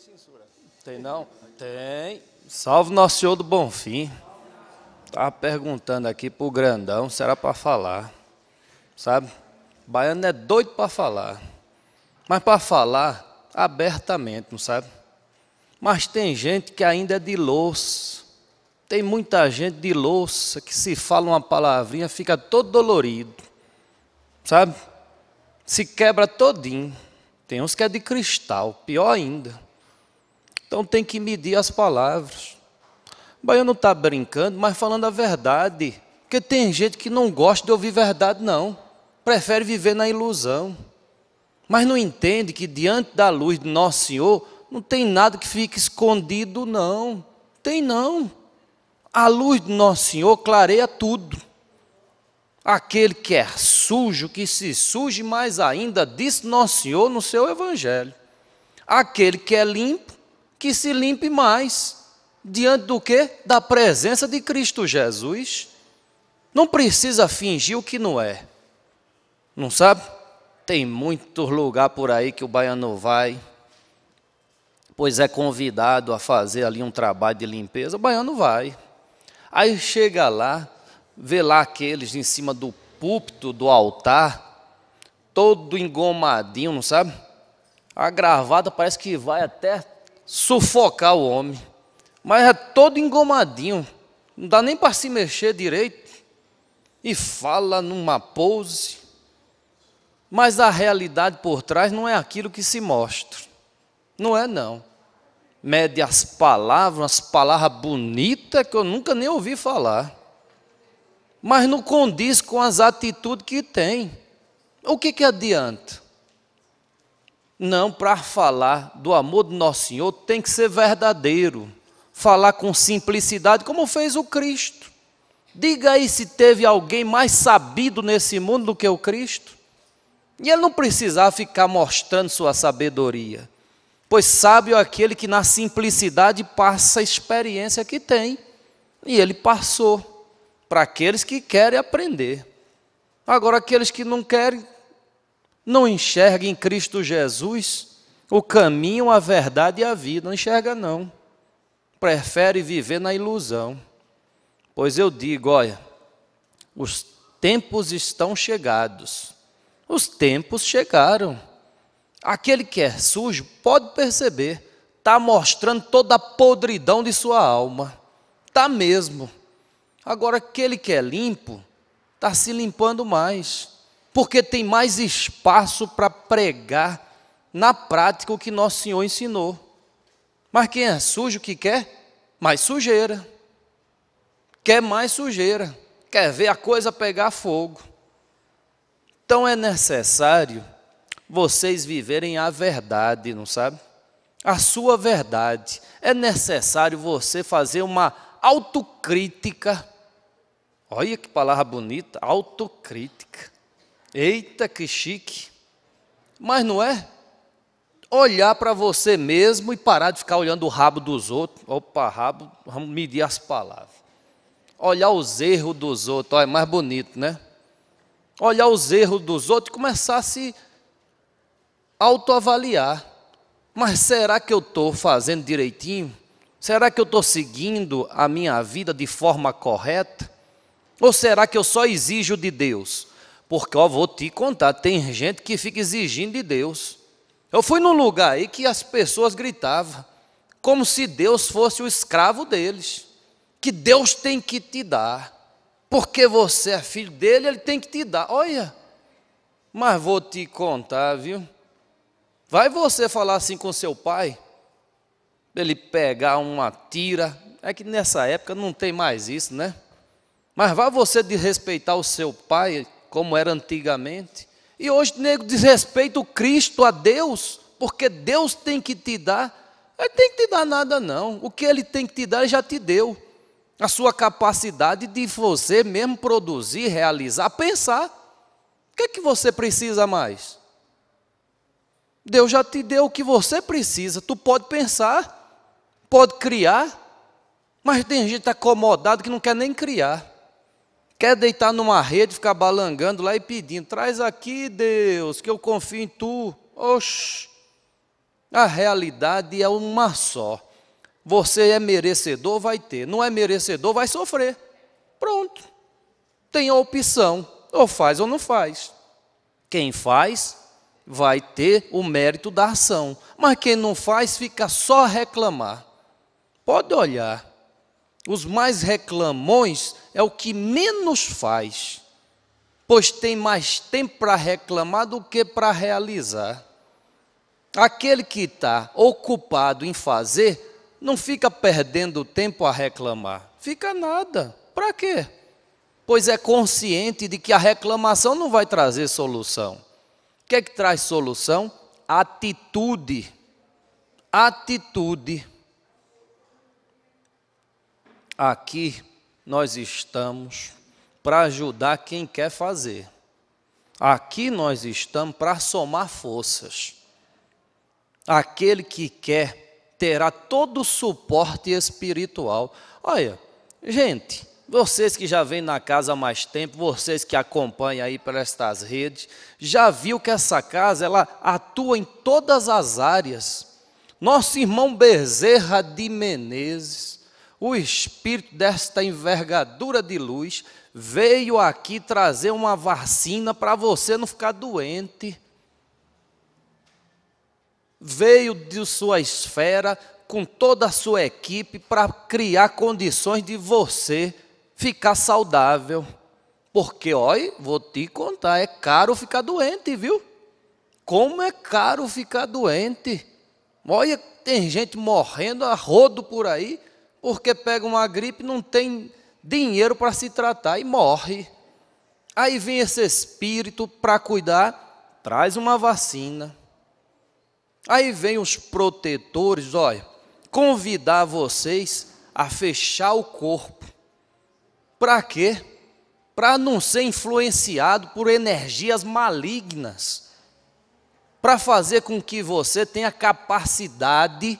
censura. Tem não? Tem. Salve nosso senhor do Bonfim. Estava tá perguntando aqui pro grandão, será para falar. Sabe? Baiano é doido para falar. Mas para falar abertamente, não sabe? Mas tem gente que ainda é de louça. Tem muita gente de louça que se fala uma palavrinha, fica todo dolorido. Sabe? Se quebra todinho. Tem uns que é de cristal, pior ainda. Então tem que medir as palavras. O baiano está brincando, mas falando a verdade. Porque tem gente que não gosta de ouvir verdade, não. Prefere viver na ilusão. Mas não entende que diante da luz de Nosso Senhor não tem nada que fique escondido, não. Tem não. A luz de Nosso Senhor clareia tudo. Aquele que é sujo, que se suje mais ainda, disse Nosso Senhor no seu Evangelho. Aquele que é limpo, que se limpe mais diante do que? Da presença de Cristo Jesus. Não precisa fingir o que não é. Não sabe? Tem muitos lugar por aí que o baiano vai, pois é convidado a fazer ali um trabalho de limpeza, o baiano vai. Aí chega lá, vê lá aqueles em cima do púlpito, do altar, todo engomadinho, não sabe? A gravata parece que vai até sufocar o homem. Mas é todo engomadinho, não dá nem para se mexer direito. E fala numa pose. Mas a realidade por trás não é aquilo que se mostra. Não é, não. Mede as palavras, umas palavras bonitas que eu nunca nem ouvi falar. Mas não condiz com as atitudes que tem. O que, que adianta? Não, para falar do amor do Nosso Senhor tem que ser verdadeiro. Falar com simplicidade, como fez o Cristo. Diga aí se teve alguém mais sabido nesse mundo do que o Cristo. E ele não precisava ficar mostrando sua sabedoria, pois sábio é aquele que na simplicidade passa a experiência que tem. E ele passou para aqueles que querem aprender. Agora, aqueles que não querem, não enxerga em Cristo Jesus o caminho, a verdade e a vida. Não enxerga, não. Prefere viver na ilusão. Pois eu digo: olha, os tempos estão chegados. Os tempos chegaram. Aquele que é sujo pode perceber, está mostrando toda a podridão de sua alma. Está mesmo. Agora, aquele que é limpo, está se limpando mais porque tem mais espaço para pregar na prática o que nosso Senhor ensinou. Mas quem é sujo que quer? Mais sujeira. Quer mais sujeira. Quer ver a coisa pegar fogo. Então é necessário vocês viverem a verdade, não sabe? A sua verdade. É necessário você fazer uma autocrítica. Olha que palavra bonita, autocrítica. Eita, que chique. Mas não é? Olhar para você mesmo e parar de ficar olhando o rabo dos outros. Opa, rabo, vamos medir as palavras. Olhar os erros dos outros, é mais bonito, né? Olhar os erros dos outros e começar a se autoavaliar. Mas será que eu estou fazendo direitinho? Será que eu estou seguindo a minha vida de forma correta? Ou será que eu só exijo de Deus? Porque eu vou te contar, tem gente que fica exigindo de Deus. Eu fui num lugar aí que as pessoas gritavam, como se Deus fosse o escravo deles. Que Deus tem que te dar. Porque você é filho dele, ele tem que te dar. Olha, mas vou te contar, viu? Vai você falar assim com seu pai? Ele pegar uma tira. É que nessa época não tem mais isso, né? Mas vai você desrespeitar o seu pai, como era antigamente. E hoje, nego, desrespeita o Cristo, a Deus, porque Deus tem que te dar. Ele tem que te dar nada, não. O que ele tem que te dar, ele já te deu. A sua capacidade de você mesmo produzir, realizar, pensar. O que é que você precisa mais? Deus já te deu o que você precisa. Tu pode pensar, pode criar, mas tem gente acomodado que não quer nem criar. Quer deitar numa rede, ficar balangando lá e pedindo: traz aqui, Deus, que eu confio em tu. Oxi, a realidade é uma só. Você é merecedor, vai ter. Não é merecedor, vai sofrer. Pronto. Tem a opção: ou faz ou não faz. Quem faz, vai ter o mérito da ação. Mas quem não faz, fica só reclamar. Pode olhar os mais reclamões é o que menos faz, pois tem mais tempo para reclamar do que para realizar. Aquele que está ocupado em fazer, não fica perdendo tempo a reclamar. Fica nada. Para quê? Pois é consciente de que a reclamação não vai trazer solução. O que é que traz solução? Atitude. Atitude aqui nós estamos para ajudar quem quer fazer. Aqui nós estamos para somar forças. Aquele que quer terá todo o suporte espiritual. Olha, gente, vocês que já vêm na casa há mais tempo, vocês que acompanham aí por estas redes, já viu que essa casa ela atua em todas as áreas. Nosso irmão Bezerra de Menezes, o espírito desta envergadura de luz veio aqui trazer uma vacina para você não ficar doente. Veio de sua esfera com toda a sua equipe para criar condições de você ficar saudável. Porque, olha, vou te contar, é caro ficar doente, viu? Como é caro ficar doente. Olha, tem gente morrendo a rodo por aí porque pega uma gripe, não tem dinheiro para se tratar e morre. Aí vem esse espírito para cuidar, traz uma vacina. Aí vem os protetores, olha, convidar vocês a fechar o corpo. Para quê? Para não ser influenciado por energias malignas. Para fazer com que você tenha capacidade de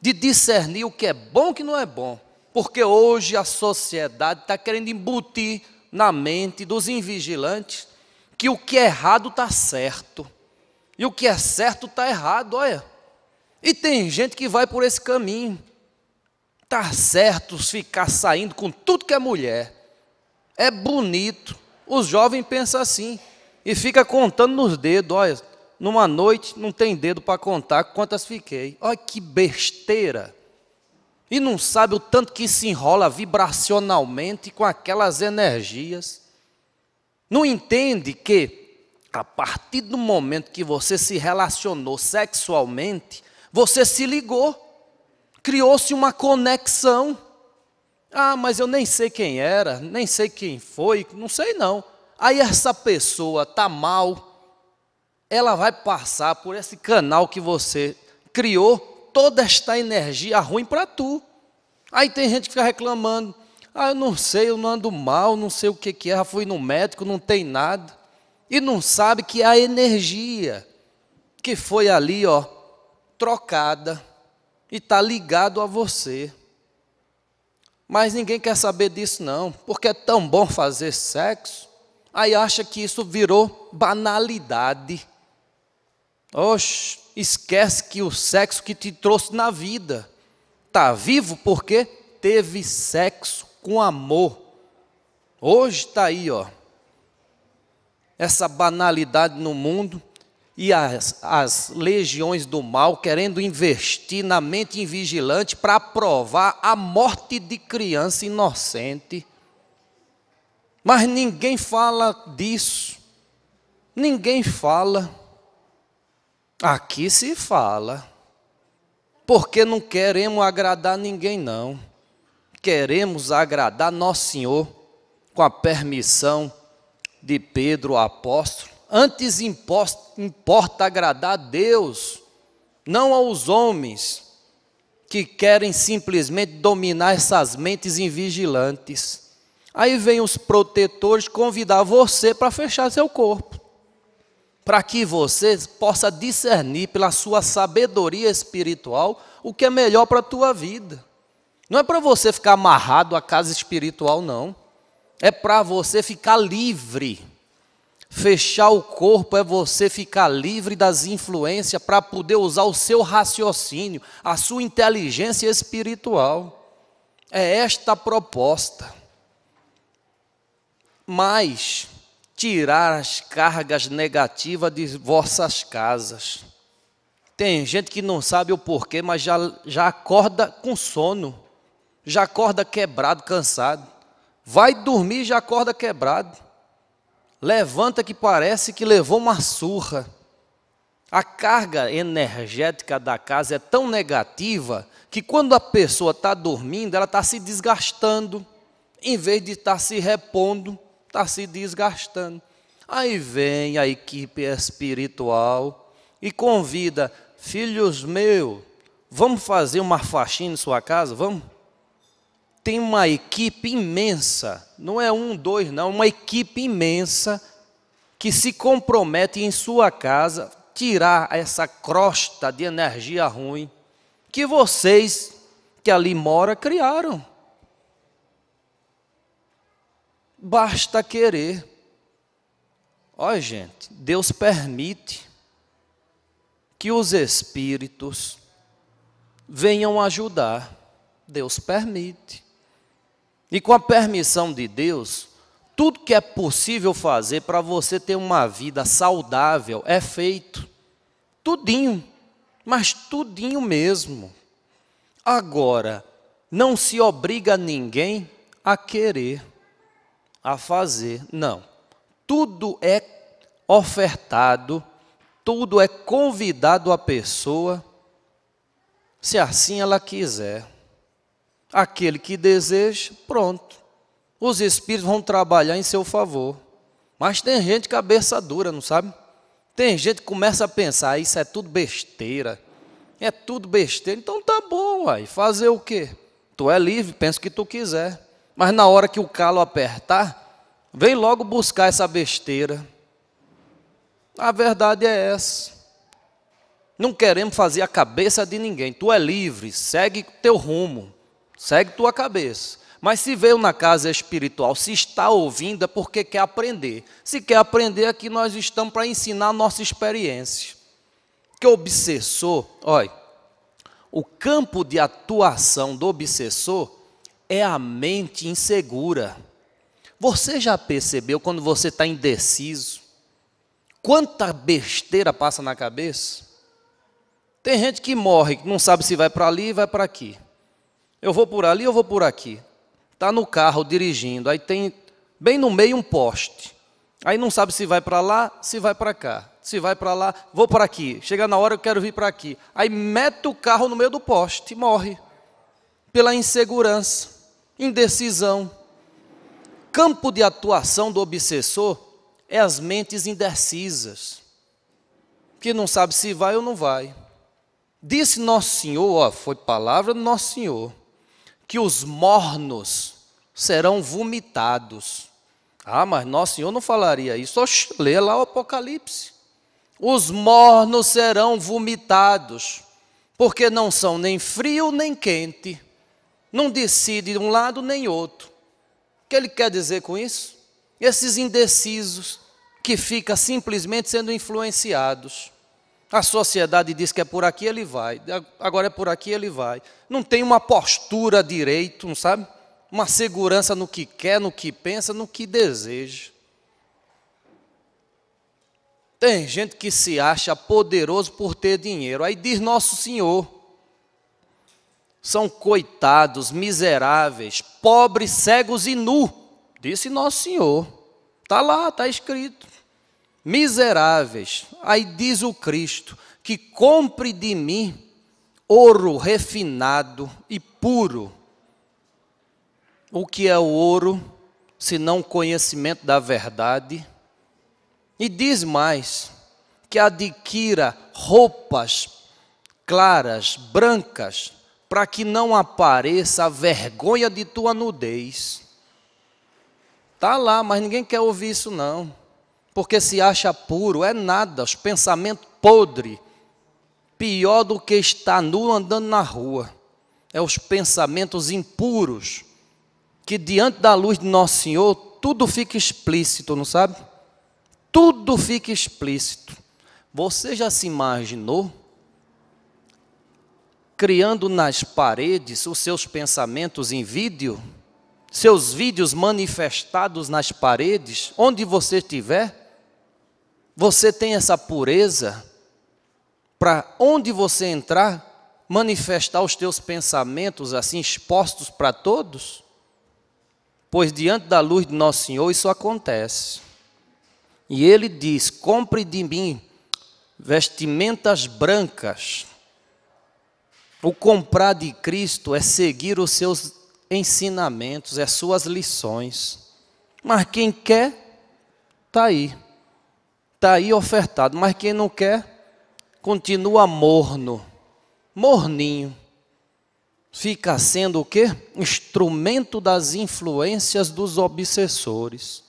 de discernir o que é bom e o que não é bom. Porque hoje a sociedade está querendo embutir na mente dos invigilantes que o que é errado está certo. E o que é certo está errado, olha. E tem gente que vai por esse caminho. Está certo ficar saindo com tudo que é mulher. É bonito. Os jovens pensam assim. E fica contando nos dedos, olha, numa noite, não tem dedo para contar quantas fiquei. Olha que besteira! E não sabe o tanto que se enrola vibracionalmente com aquelas energias. Não entende que, a partir do momento que você se relacionou sexualmente, você se ligou, criou-se uma conexão. Ah, mas eu nem sei quem era, nem sei quem foi, não sei não. Aí essa pessoa está mal, ela vai passar por esse canal que você criou toda esta energia ruim para tu. Aí tem gente que fica reclamando. Ah, eu não sei, eu não ando mal, não sei o que, que é, já fui no médico, não tem nada. E não sabe que é a energia que foi ali, ó, trocada e está ligado a você. Mas ninguém quer saber disso, não, porque é tão bom fazer sexo. Aí acha que isso virou banalidade. Oxe, esquece que o sexo que te trouxe na vida está vivo porque teve sexo com amor. Hoje está aí, ó, essa banalidade no mundo e as, as legiões do mal querendo investir na mente invigilante para provar a morte de criança inocente. Mas ninguém fala disso. Ninguém fala. Aqui se fala. Porque não queremos agradar ninguém, não. Queremos agradar Nosso Senhor com a permissão de Pedro, o apóstolo. Antes importa agradar a Deus, não aos homens que querem simplesmente dominar essas mentes invigilantes. Aí vem os protetores convidar você para fechar seu corpo para que você possa discernir pela sua sabedoria espiritual o que é melhor para a tua vida. Não é para você ficar amarrado à casa espiritual, não. É para você ficar livre. Fechar o corpo é você ficar livre das influências para poder usar o seu raciocínio, a sua inteligência espiritual. É esta a proposta. Mas tirar as cargas negativas de vossas casas. Tem gente que não sabe o porquê, mas já, já acorda com sono, já acorda quebrado, cansado. Vai dormir já acorda quebrado. Levanta que parece que levou uma surra. A carga energética da casa é tão negativa que quando a pessoa está dormindo, ela está se desgastando, em vez de estar tá se repondo está se desgastando. Aí vem a equipe espiritual e convida, filhos meus, vamos fazer uma faxina em sua casa? Vamos? Tem uma equipe imensa, não é um, dois, não, uma equipe imensa que se compromete em sua casa tirar essa crosta de energia ruim que vocês que ali mora criaram. Basta querer. Ó, gente, Deus permite que os espíritos venham ajudar. Deus permite. E com a permissão de Deus, tudo que é possível fazer para você ter uma vida saudável é feito. Tudinho, mas tudinho mesmo. Agora, não se obriga ninguém a querer a fazer. Não. Tudo é ofertado, tudo é convidado à pessoa, se assim ela quiser. Aquele que deseja, pronto. Os espíritos vão trabalhar em seu favor. Mas tem gente cabeça dura, não sabe? Tem gente que começa a pensar, ah, isso é tudo besteira. É tudo besteira. Então tá bom, uai. Fazer o quê? Tu é livre, pensa o que tu quiser mas na hora que o calo apertar, vem logo buscar essa besteira. A verdade é essa. Não queremos fazer a cabeça de ninguém. Tu é livre, segue teu rumo, segue tua cabeça. Mas se veio na casa espiritual, se está ouvindo, é porque quer aprender. Se quer aprender, aqui nós estamos para ensinar a nossa experiência. Que obsessor, olha, o campo de atuação do obsessor é a mente insegura. Você já percebeu quando você está indeciso? Quanta besteira passa na cabeça? Tem gente que morre, que não sabe se vai para ali e vai para aqui. Eu vou por ali, eu vou por aqui. Está no carro dirigindo, aí tem bem no meio um poste. Aí não sabe se vai para lá, se vai para cá. Se vai para lá, vou para aqui. Chega na hora, eu quero vir para aqui. Aí mete o carro no meio do poste e morre. Pela insegurança. Indecisão. Campo de atuação do obsessor é as mentes indecisas, que não sabe se vai ou não vai. Disse Nosso Senhor, ó, foi palavra do Nosso Senhor, que os mornos serão vomitados. Ah, mas Nosso Senhor não falaria isso. Oxe, lê lá o Apocalipse. Os mornos serão vomitados, porque não são nem frio nem quente não decide um lado nem outro. O que ele quer dizer com isso? Esses indecisos que ficam simplesmente sendo influenciados. A sociedade diz que é por aqui ele vai, agora é por aqui ele vai. Não tem uma postura direito, não sabe? Uma segurança no que quer, no que pensa, no que deseja. Tem gente que se acha poderoso por ter dinheiro. Aí diz Nosso Senhor, são coitados, miseráveis, pobres, cegos e nu, disse Nosso Senhor. Está lá, está escrito. Miseráveis. Aí diz o Cristo: que compre de mim ouro refinado e puro. O que é o ouro, senão conhecimento da verdade? E diz mais: que adquira roupas claras, brancas, para que não apareça a vergonha de tua nudez. Tá lá, mas ninguém quer ouvir isso não. Porque se acha puro, é nada, os pensamentos podres. Pior do que estar nu andando na rua. É os pensamentos impuros. Que diante da luz de Nosso Senhor, tudo fica explícito, não sabe? Tudo fica explícito. Você já se imaginou criando nas paredes os seus pensamentos em vídeo, seus vídeos manifestados nas paredes, onde você estiver, você tem essa pureza para onde você entrar, manifestar os teus pensamentos assim expostos para todos? Pois diante da luz de nosso Senhor isso acontece. E ele diz: "Compre de mim vestimentas brancas, o comprar de Cristo é seguir os seus ensinamentos, é suas lições. Mas quem quer, está aí. Está aí ofertado. Mas quem não quer, continua morno, morninho. Fica sendo o quê? Instrumento das influências dos obsessores.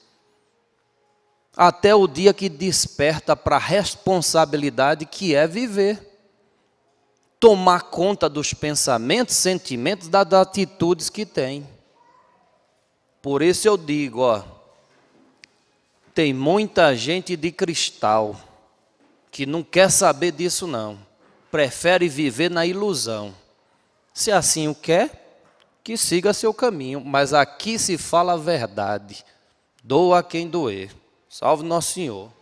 Até o dia que desperta para a responsabilidade que é viver tomar conta dos pensamentos, sentimentos, das atitudes que tem. Por isso eu digo, ó, tem muita gente de cristal que não quer saber disso não. Prefere viver na ilusão. Se assim o quer, que siga seu caminho, mas aqui se fala a verdade. Doa quem doer. Salve nosso Senhor.